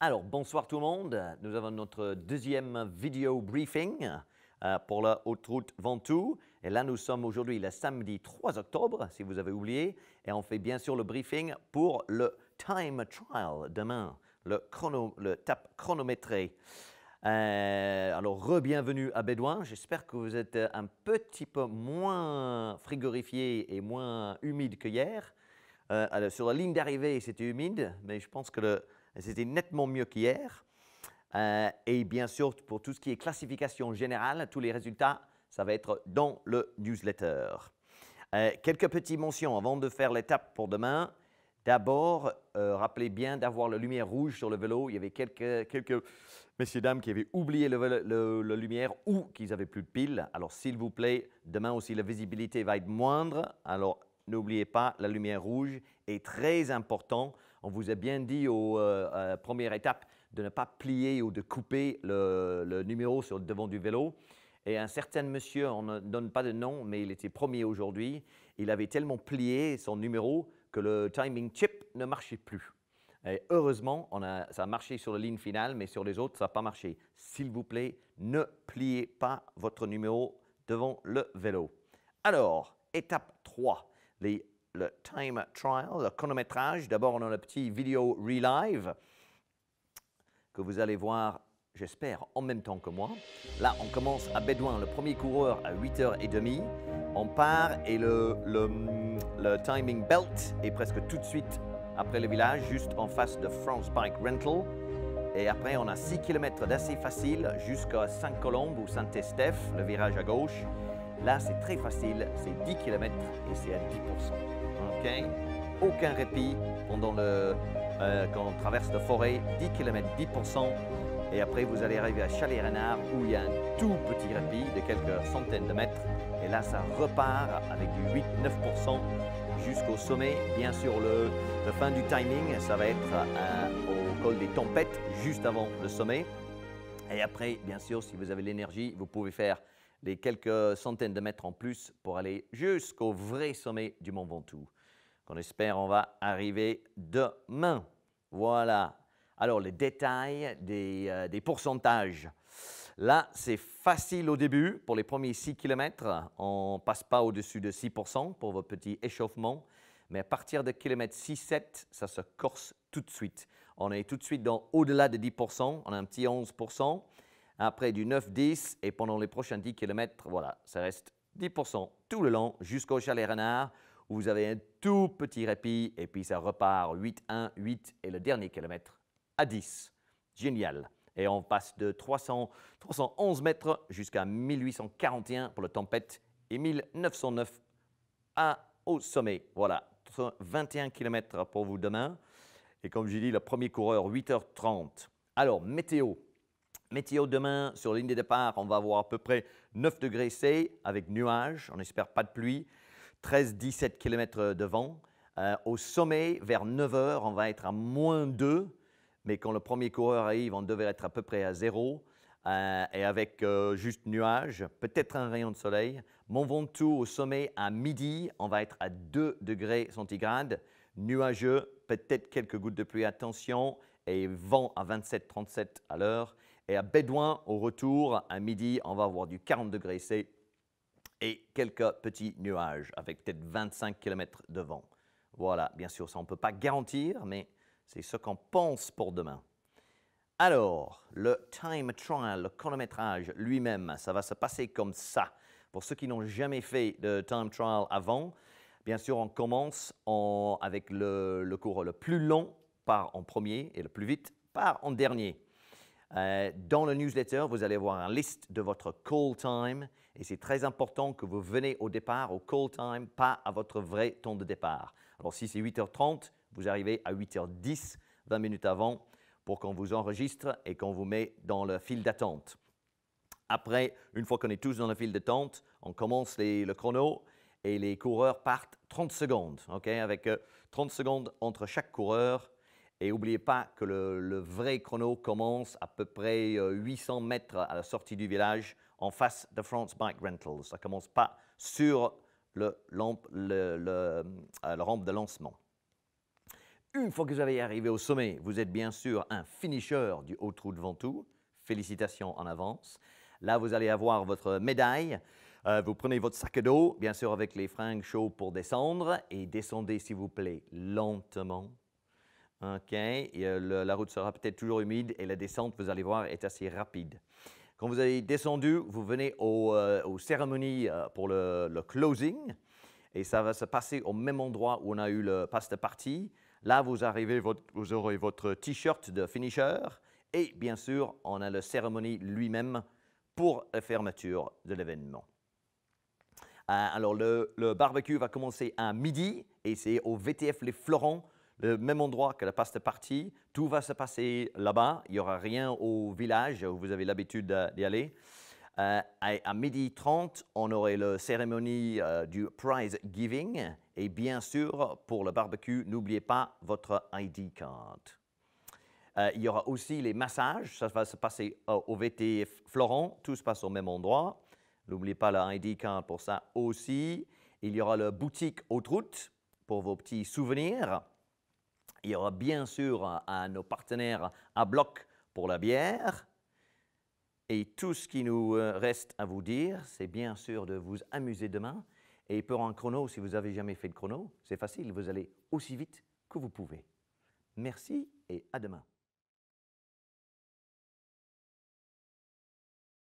Alors, bonsoir tout le monde. Nous avons notre deuxième vidéo briefing euh, pour la Haute-Route Ventoux. Et là, nous sommes aujourd'hui le samedi 3 octobre, si vous avez oublié. Et on fait bien sûr le briefing pour le time trial demain, le, tap chronométré. Euh, alors, re-bienvenue à Bédouin. J'espère que vous êtes un petit peu moins frigorifié et moins humide que hier. Euh, sur la ligne d'arrivée, c'était humide, mais je pense que le c'était nettement mieux qu'hier. Euh, et bien sûr, pour tout ce qui est classification générale, tous les résultats, ça va être dans le newsletter. Euh, quelques petites mentions avant de faire l'étape pour demain. D'abord, euh, rappelez bien d'avoir la lumière rouge sur le vélo. Il y avait quelques, quelques messieurs, dames qui avaient oublié la lumière ou qu'ils n'avaient plus de piles. Alors, s'il vous plaît, demain aussi, la visibilité va être moindre. Alors, n'oubliez pas, la lumière rouge est très importante on vous a bien dit aux euh, première étape de ne pas plier ou de couper le, numéro sur le devant du vélo. Et un certain monsieur, on ne donne pas de nom, mais il était premier aujourd'hui, il avait tellement plié son numéro que le timing chip ne marchait plus. Et heureusement, ça a marché sur la ligne finale, mais sur les autres, ça n'a pas marché. S'il vous plaît, ne pliez pas votre numéro devant le vélo. Alors, étape 3, les le time trial, le chronométrage. D'abord, on a le petit vidéo relive que vous allez voir, j'espère, en même temps que moi. Là, on commence à Bédouin, le premier coureur à 8h30. On part et le, timing belt est presque tout de suite après le village, juste en face de France Bike Rental. Et après, on a 6 km d'assez facile jusqu'à Saint-Colombe ou Saint-Estèphe, le virage à gauche. Là, c'est très facile, c'est 10 km et c'est à 10%. Ok, Aucun répit pendant euh, quand on traverse la forêt, 10 km, 10%. Et après, vous allez arriver à Chalet-Renard où il y a un tout petit répit de quelques centaines de mètres. Et là, ça repart avec du 8-9% jusqu'au sommet. Bien sûr, le, fin du timing, ça va être euh, au col des tempêtes, juste avant le sommet. Et après, bien sûr, si vous avez l'énergie, vous pouvez faire les quelques centaines de mètres en plus pour aller jusqu'au vrai sommet du Mont Ventoux. Qu'on espère on va arriver demain. Voilà. Alors les détails des, euh, pourcentages. Là, c'est facile au début. Pour les premiers 6 km, on ne passe pas au-dessus de 6 pour vos petits échauffements. Mais à partir de kilomètre 6-7, ça se corse tout de suite. On est tout de suite dans au-delà de 10 on a un petit 11 après du 9-10 et pendant les prochains 10 km, voilà, ça reste 10% tout le long jusqu'au chalet Renard où vous avez un tout petit répit et puis ça repart 8-1, 8 et le dernier kilomètre à 10. Génial. Et on passe de 300, 311 mètres jusqu'à 1841 pour la tempête et 1909 à, au sommet. Voilà, 21 km pour vous demain. Et comme j'ai dit, le premier coureur, 8h30. Alors, météo, Météo demain, sur la de départ, on va avoir à peu près 9 degrés C avec nuages. On n'espère pas de pluie. 13-17 km de vent. Euh, au sommet, vers 9 heures, on va être à moins 2. Mais quand le premier coureur arrive, on devrait être à peu près à 0 euh, et avec euh, juste nuages, peut-être un rayon de soleil. Mont Ventoux au sommet à midi, on va être à 2 degrés centigrades. Nuageux, peut-être quelques gouttes de pluie, attention, et vent à 27-37 à l'heure. Et à Bédouin, au retour, à midi, on va avoir du 40 degrés C et quelques petits nuages avec peut-être 25 km de vent. Voilà, bien sûr, ça on ne peut pas garantir, mais c'est ce qu'on pense pour demain. Alors, le time trial, le chronométrage lui-même, ça va se passer comme ça. Pour ceux qui n'ont jamais fait de time trial avant, bien sûr, on commence avec le, le cours le plus long par en premier et le plus vite par en dernier. Euh, dans le newsletter, vous allez voir une liste de votre call time et c'est très important que vous venez au départ, au call time, pas à votre vrai temps de départ. Alors si c'est 8h30, vous arrivez à 8h10, 20 minutes avant, pour qu'on vous enregistre et qu'on vous met dans le fil d'attente. Après, une fois qu'on est tous dans le fil d'attente, on commence le chrono et les coureurs partent 30 secondes, avec 30 euh, secondes entre chaque coureur et n'oubliez pas que le, vrai chrono commence à peu près 800 euh, mètres à la sortie du village en face de France Bike Rentals. Ça commence pas sur le, euh, rampe de lancement. Une fois que vous avez arrivé au sommet, vous êtes bien sûr un finisher du haut trou de Ventoux. Félicitations en avance. Là, vous allez avoir votre médaille. Euh, vous prenez votre sac d'eau, bien sûr avec les fringues chaudes pour descendre, et descendez, s'il vous plaît, lentement, OK? Euh, la route sera peut-être toujours humide et la descente, vous allez voir, est assez rapide. Quand vous avez descendu, vous venez aux euh, cérémonies euh, pour le, closing et ça va se passer au même endroit où on a eu le passe de partie. Là, vous, arrivez, vous aurez votre t-shirt de finisher et bien sûr, on a la cérémonie lui-même pour la fermeture de l'événement. alors, le, barbecue va commencer à midi et c'est au VTF Les Florents le même endroit que la passe partie. Tout va se passer là-bas. Il n'y aura rien au village où vous avez l'habitude d'y aller. Euh, à, 12 midi 30, on aurait la cérémonie euh, du prize giving. Et bien sûr, pour le barbecue, n'oubliez pas votre ID card. Euh, il y aura aussi les massages. Ça va se passer au VT Florent. Tout se passe au même endroit. N'oubliez pas le ID card pour ça aussi. Il y aura la boutique haute route pour vos petits souvenirs. Il y aura bien sûr à, nos partenaires à bloc pour la bière. Et tout ce qui nous euh, reste à vous dire, c'est bien sûr de vous amuser demain. Et pour un chrono, si vous avez jamais fait de chrono, c'est facile, vous allez aussi vite que vous pouvez. Merci et à demain.